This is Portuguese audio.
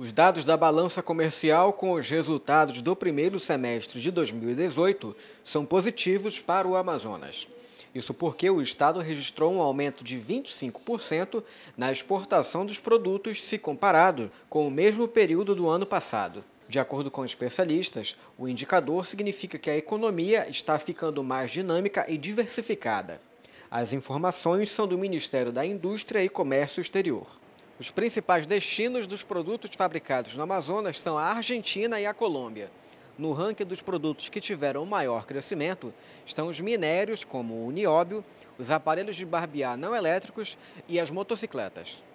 Os dados da balança comercial com os resultados do primeiro semestre de 2018 são positivos para o Amazonas. Isso porque o Estado registrou um aumento de 25% na exportação dos produtos se comparado com o mesmo período do ano passado. De acordo com especialistas, o indicador significa que a economia está ficando mais dinâmica e diversificada. As informações são do Ministério da Indústria e Comércio Exterior. Os principais destinos dos produtos fabricados no Amazonas são a Argentina e a Colômbia. No ranking dos produtos que tiveram maior crescimento estão os minérios, como o nióbio, os aparelhos de barbear não elétricos e as motocicletas.